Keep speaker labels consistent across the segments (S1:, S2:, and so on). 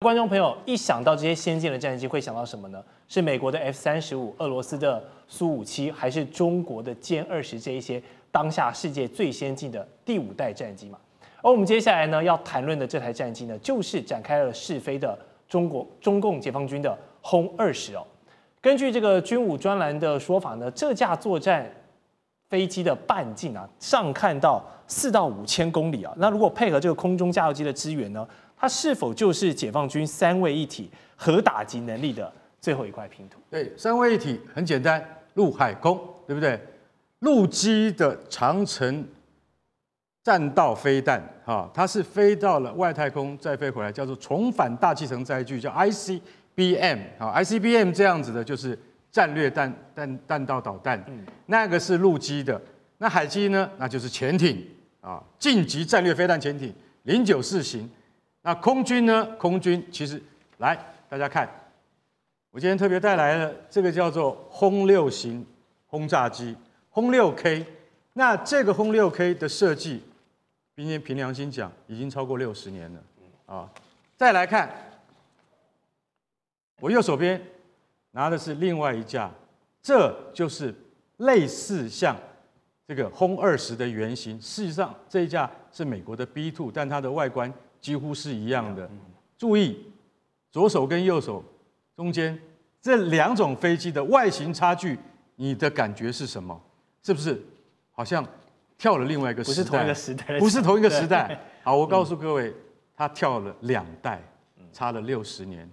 S1: 观众朋友，一想到这些先进的战机，会想到什么呢？是美国的 F 三十五、俄罗斯的苏五七，还是中国的歼二十这一些当下世界最先进的第五代战机嘛？而我们接下来呢要谈论的这台战机呢，就是展开了试飞的中国中共解放军的轰二十哦。根据这个军武专栏的说法呢，这架作战飞机的半径啊，上看到四到五千公里啊。那如果配合这个空中加油机的支援呢？它是否就是解放军
S2: 三位一体核打击能力的最后一块拼图？对，三位一体很简单，陆海空，对不对？陆基的长城，弹道飞弹，哈，它是飞到了外太空，再飞回来，叫做重返大气层载具，叫 ICBM，啊 i c b m 这样子的，就是战略弹弹弹道导弹，嗯，那个是陆基的，那海基呢，那就是潜艇啊，晋级战略飞弹潜艇零九四型。那空军呢？空军其实来，大家看，我今天特别带来了这个叫做轰六型轰炸机，轰六 K。那这个轰六 K 的设计，今天凭良心讲，已经超过六十年了啊。再来看，我右手边拿的是另外一架，这就是类似像这个轰二十的原型。事实上，这一架是美国的 B two，但它的外观。几乎是一样的，注意左手跟右手中间这两种飞机的外形差距，你的感觉是什么？是不是好像跳了另外一个时代？不是同一个时代，不是同一个时代。好，我告诉各位，它跳了两代，差了六十年。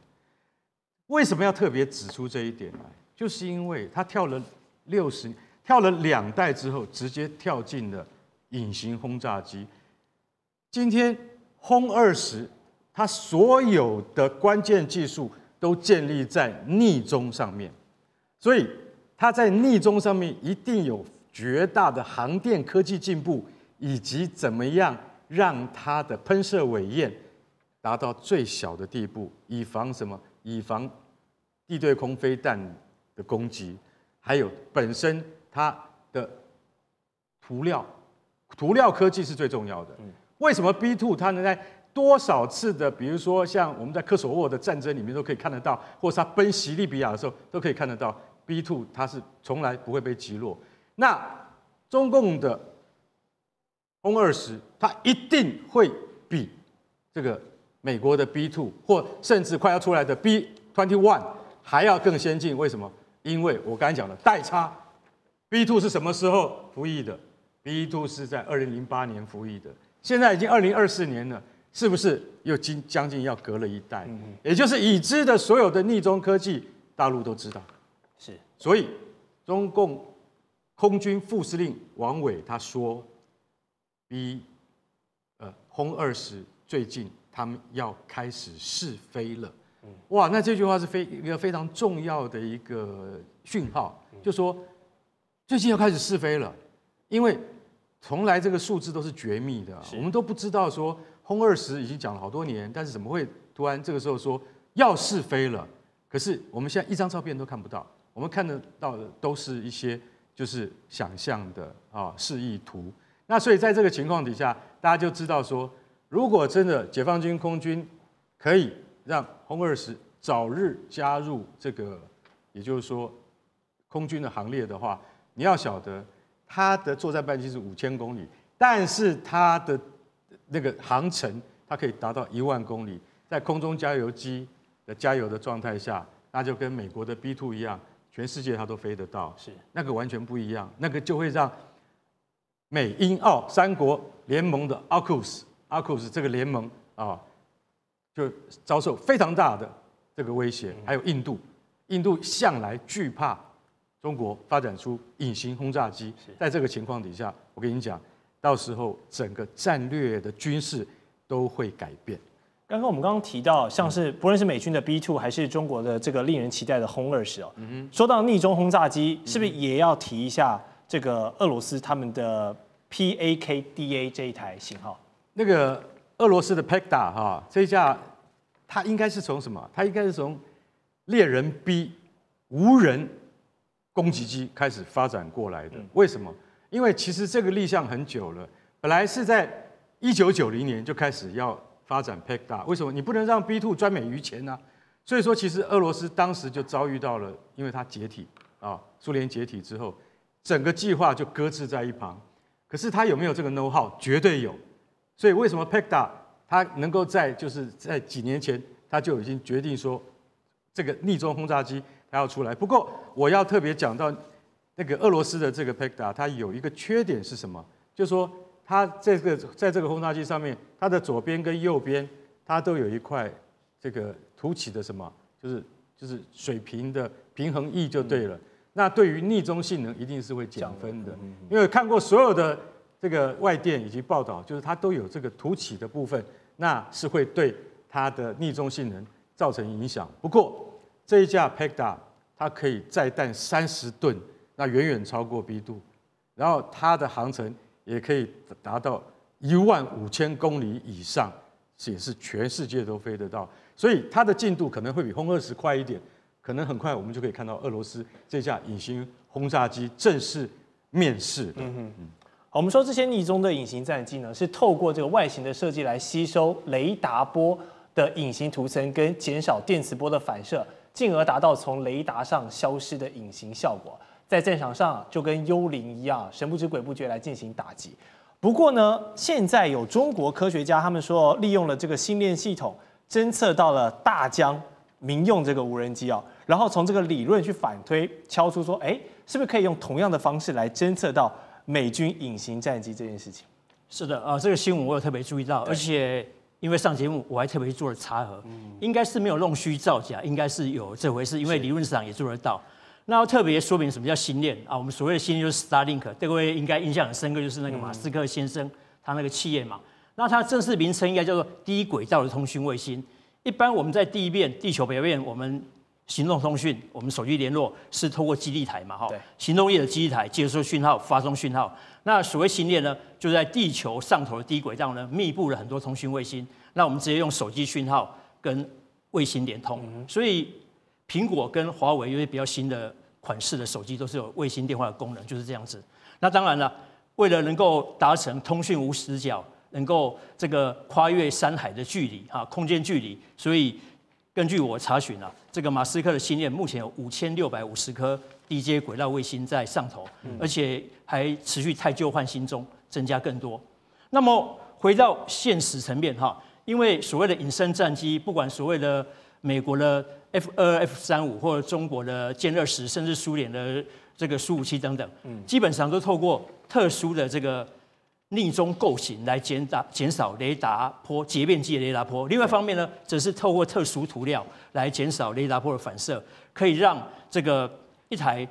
S2: 为什么要特别指出这一点来？就是因为它跳了六十，跳了两代之后，直接跳进了隐形轰炸机。今天。轰二十，它所有的关键技术都建立在逆中上面，所以它在逆中上面一定有绝大的航电科技进步，以及怎么样让它的喷射尾焰达到最小的地步，以防什么？以防地对空飞弹的攻击，还有本身它的涂料，涂料科技是最重要的。为什么 b two 它能在多少次的，比如说像我们在科索沃的战争里面都可以看得到，或是它奔袭利比亚的时候都可以看得到 b two 它是从来不会被击落。那中共的轰2 0它一定会比这个美国的 b two 或甚至快要出来的 b twenty one 还要更先进。为什么？因为我刚才讲了代差。b two 是什么时候服役的 b two 是在二零零八年服役的。现在已经二零二四年了，是不是又近将近要隔了一代？嗯，也就是已知的所有的逆中科技，大陆都知道。是，所以中共空军副司令王伟他说，比呃轰二十最近他们要开始试飞了。嗯，哇，那这句话是非一个非常重要的一个讯号，就说最近要开始试飞了，因为。从来这个数字都是绝密的，我们都不知道说轰二十已经讲了好多年，但是怎么会突然这个时候说要试飞了？可是我们现在一张照片都看不到，我们看得到的都是一些就是想象的啊示意图。那所以在这个情况底下，大家就知道说，如果真的解放军空军可以让轰二十早日加入这个，也就是说空军的行列的话，你要晓得。它的作战半径是五千公里，但是它的那个航程，它可以达到一万公里，在空中加油机的加油的状态下，那就跟美国的 B two 一样，全世界它都飞得到，是那个完全不一样，那个就会让美英澳三国联盟的 AUKUS AUKUS 这个联盟啊，就遭受非常大的这个威胁，还有印度，印度向来惧怕。中国发展出隐形轰炸机，在这个情况底下，我跟你讲，到时候整个战略的军事都会改变。刚刚我们刚刚提到，像是不
S1: 论是美军的 b two 还是中国的这个令人期待的轰二十哦，说到逆中轰炸机，是不是也要提一下这个俄罗斯他们的 PAKDA 这一台型号？
S2: 那个俄罗斯的 PAKDA 哈，这架它应该是从什么？它应该是从猎人 B 无人。攻击机开始发展过来的，为什么？因为其实这个立项很久了，本来是在一九九零年就开始要发展 Pekda，为什么？你不能让 B two 专美于前呢？所以说，其实俄罗斯当时就遭遇到了，因为它解体啊，苏联解体之后，整个计划就搁置在一旁。可是它有没有这个 No w how？绝对有。所以为什么 Pekda 它能够在就是在几年前他就已经决定说？这个逆中轰炸机它要出来，不过我要特别讲到，那个俄罗斯的这个 p e k t a 它有一个缺点是什么？就是说它这个在这个轰炸机上面，它的左边跟右边，它都有一块这个凸起的什么？就是就是水平的平衡翼就对了。那对于逆中性能一定是会减分的，因为看过所有的这个外电以及报道，就是它都有这个凸起的部分，那是会对它的逆中性能造成影响。不过，这一架 Pekda 它可以载弹三十吨，那远远超过 b 度，然后它的航程也可以达到一万五千公里以上，也是全世界都飞得到。所以它的进度可能会比轰二十快一点，可能很快我们就可以看到俄罗斯这架隐形轰炸机正式面世。嗯哼，我们说这些逆中的隐形战机
S1: 呢，是透过这个外形的设计来吸收雷达波的隐形涂层，跟减少电磁波的反射。进而达到从雷达上消失的隐形效果，在战场上就跟幽灵一样，神不知鬼不觉来进行打击。不过呢，现在有中国科学家，他们说利用了这个新链系统，侦测到了大疆民用这个无人机啊，然后从这个理论去反推，敲出说，哎，是不是可以用同样的方式来侦测到美军隐形战机这件事情？
S3: 是的啊，这个新闻我有特别注意到，而且。因为上节目，我还特别做了查核，应该是没有弄虚造假，应该是有这回事，因为理论上也做得到。那特别说明什么叫星链啊？我们所谓的星链就是 Starlink，这位应该印象很深刻，就是那个马斯克先生他那个企业嘛。那它正式名称应该叫做低轨道的通讯卫星。一般我们在地面、地球表面，我们。行动通讯，我们手机联络是透过基地台嘛，哈，对，行动业的基地台接收讯号、发送讯号。那所谓星链呢，就在地球上头的低轨道呢，密布了很多通讯卫星。那我们直接用手机讯号跟卫星连通，所以苹果跟华为有些比较新的款式的手机都是有卫星电话的功能，就是这样子。那当然了，为了能够达成通讯无死角，能够这个跨越山海的距离啊，空间距离，所以。根据我查询啊，这个马斯克的星链目前有五千六百五十颗低阶轨道卫星在上头，而且还持续太旧换新中，增加更多。那么回到现实层面哈，因为所谓的隐身战机，不管所谓的美国的 F 二、F 三五，或者中国的歼二十，甚至苏联的这个苏五七等等，基本上都透过特殊的这个。逆中构型来减打减少雷达波截面机的雷达波，另外一方面呢，则是透过特殊涂料来减少雷达波的反射，可以让这个一台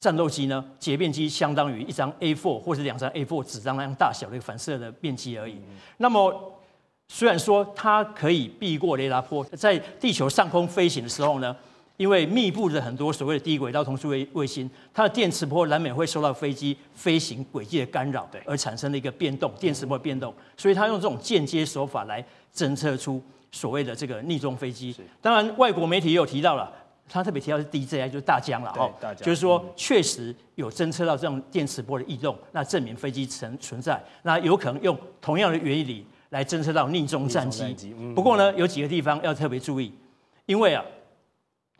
S3: 战斗机呢截面机相当于一张 A4 或者两张 A4 纸张那样大小的反射的面积而已。那么虽然说它可以避过雷达波，在地球上空飞行的时候呢？因为密布着很多所谓的低轨道同讯卫卫星，它的电磁波难免会受到飞机飞行轨迹的干扰，对，而产生了一个变动，电磁波变动。所以它用这种间接手法来侦测出所谓的这个逆中飞机。当然，外国媒体也有提到了，他特别提到是 d j i 就是大疆了哈，就是说确实有侦测到这种电磁波的异动，那证明飞机存存在，那有可能用同样的原理来侦测到逆中战机。不过呢，有几个地方要特别注意，因为啊。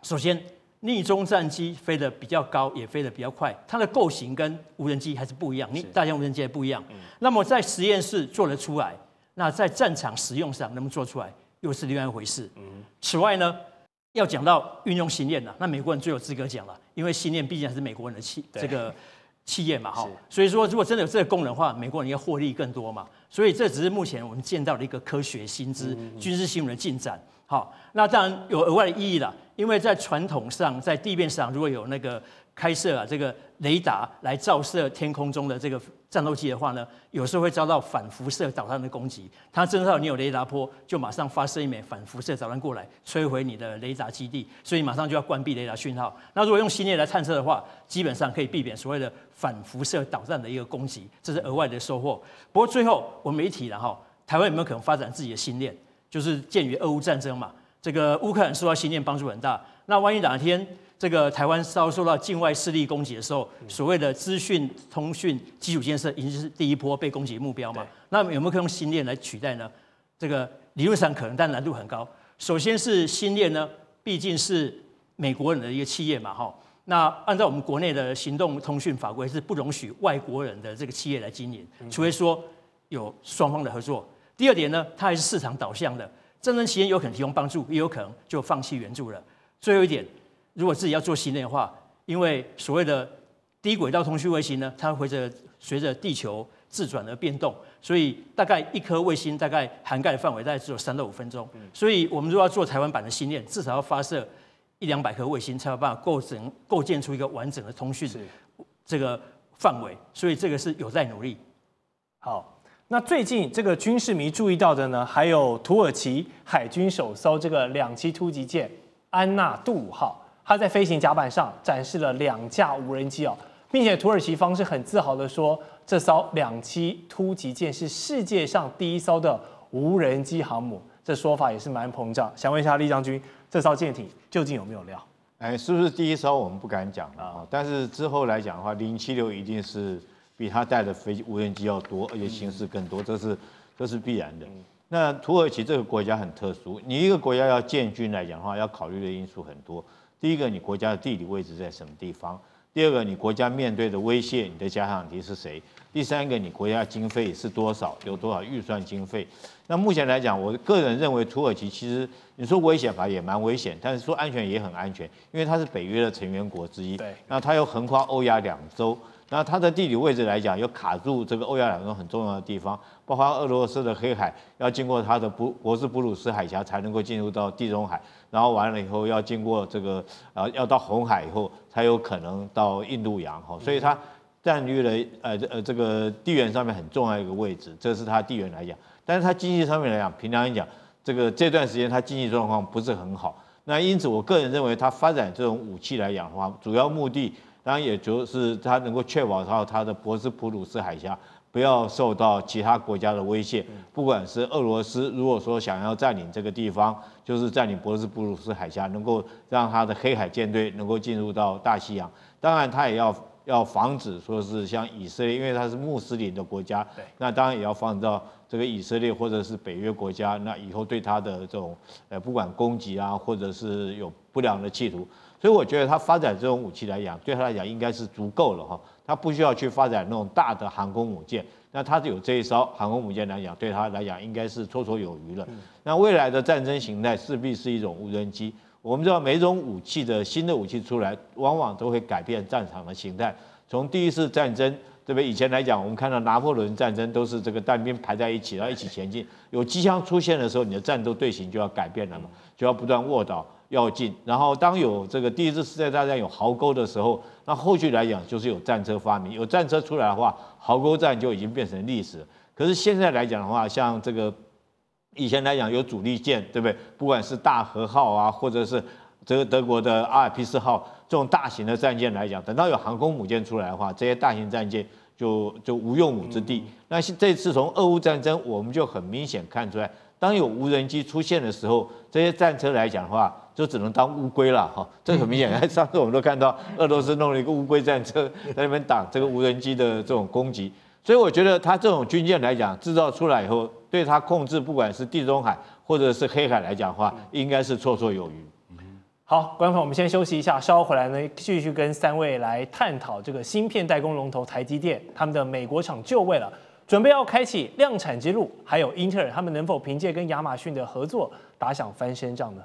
S3: 首先，逆中战机飞得比较高，也飞得比较快，它的构型跟无人机还是不一样，你大型无人机也不一样。那么在实验室做得出来，那在战场使用上能不能做出来，又是另外一回事。此外呢，要讲到运用训练了，那美国人最有资格讲了，因为训练毕竟还是美国人的气，这个。企业嘛，哈，所以说如果真的有这个功能的话，美国人要获利更多嘛。所以这只是目前我们见到的一个科学新知、军事新闻的进展。好，那当然有额外的意义了，因为在传统上，在地面上如果有那个开设啊，这个。雷达来照射天空中的这个战斗机的话呢，有时候会遭到反辐射导弹的攻击。它侦测到你有雷达波，就马上发射一枚反辐射导弹过来摧毁你的雷达基地，所以马上就要关闭雷达讯号。那如果用星链来探测的话，基本上可以避免所谓的反辐射导弹的一个攻击，这是额外的收获。不过最后我们一提，然后台湾有没有可能发展自己的星链？就是鉴于俄乌战争嘛，这个乌克兰受到星链帮助很大。那万一哪一天？这个台湾遭受到境外势力攻击的时候，所谓的资讯通讯基础建设已经是第一波被攻击目标嘛？那有没有可以用新链来取代呢？这个理论上可能，但难度很高。首先是新链呢，毕竟是美国人的一个企业嘛，哈。那按照我们国内的行动通讯法规是不容许外国人的这个企业来经营，除非说有双方的合作。第二点呢，它还是市场导向的，战争期间有可能提供帮助，也有可能就放弃援助了。最后一点。如果自己要做训练的话，因为所谓的低轨道通讯卫星呢，它会着随着地球自转而变动，所以大概一颗卫星大概涵盖的范围大概只有三到五分钟，所以我们如果要做台湾版的训练，至少要发射一两百颗卫星才有办法构成构建出一个完整的通讯这个范围，所以这个是有在努力。好，
S1: 那最近这个军事迷注意到的呢，还有土耳其海军首艘这个两栖突击舰安纳杜五号。他在飞行甲板上展示了两架无人机哦，并且土耳其方是很自豪的说，这艘两栖突击舰是世界上第一艘的无人机航母。这说法也是蛮膨胀。想问一下栗将军，这艘舰艇究竟有没有料？哎，是不是第一艘我们不敢讲了啊？但是
S4: 之后来讲的话，零七六一定是比他带的飞无人机要多，而且形式更多，这是这是必然的。那土耳其这个国家很特殊，你一个国家要建军来讲的话，要考虑的因素很多。第一个，你国家的地理位置在什么地方？第二个，你国家面对的威胁，你的家长敌是谁？第三个，你国家经费是多少？有多少预算经费？那目前来讲，我个人认为，土耳其其实你说危险吧也蛮危险，但是说安全也很安全，因为它是北约的成员国之一。对，那它又横跨欧亚两洲，那它的地理位置来讲，要卡住这个欧亚两洲很重要的地方，包括俄罗斯的黑海，要经过它的博博斯布鲁斯海峡才能够进入到地中海，然后完了以后要经过这个，呃要到红海以后才有可能到印度洋。哈，所以它占据了呃呃这个地缘上面很重要一个位置，这是它地缘来讲。但是它经济上面来讲，平常来讲，这个这段时间它经济状况不是很好。那因此，我个人认为它发展这种武器来讲的话，主要目的。当然，也就是他能够确保到他的博斯普鲁斯海峡不要受到其他国家的威胁，不管是俄罗斯，如果说想要占领这个地方，就是占领博斯普鲁斯海峡，能够让他的黑海舰队能够进入到大西洋。当然，他也要要防止说是像以色列，因为它是穆斯林的国家，那当然也要防止到这个以色列或者是北约国家，那以后对他的这种呃不管攻击啊，或者是有不良的企图。所以我觉得他发展这种武器来讲，对他来讲应该是足够了哈，他不需要去发展那种大的航空母舰，那他有这一艘航空母舰来讲，对他来讲应该是绰绰有余了。那未来的战争形态势必是一种无人机。我们知道每种武器的新的武器出来，往往都会改变战场的形态。从第一次战争，对不对？以前来讲，我们看到拿破仑战争都是这个单兵排在一起，然后一起前进。有机枪出现的时候，你的战斗队形就要改变了嘛，就要不断卧倒。要进，然后当有这个第一次世界大战有壕沟的时候，那后续来讲就是有战车发明，有战车出来的话，壕沟战就已经变成历史。可是现在来讲的话，像这个以前来讲有主力舰，对不对？不管是大和号啊，或者是这个德国的阿尔皮斯号这种大型的战舰来讲，等到有航空母舰出来的话，这些大型战舰就就无用武之地。那这次从俄乌战争，我们就很明显看出来，当有无人机出现的时候，这些战车来讲的话。就只能当乌龟了哈，这很明显。上次我们都看到俄罗斯弄了一个乌龟战车，在那边挡这个无人机的这种攻击。所以我觉得它这种军舰来讲，制造出来以后，对它控制，不管是地中海或者是黑海来讲的话，应该是绰绰有余。
S1: 好，官方，我们先休息一下，稍回来呢，继续跟三位来探讨这个芯片代工龙头台积电，他们的美国厂就位了，准备要开启量产之路，还有英特尔，他们能否凭借跟亚马逊的合作打响翻身仗呢？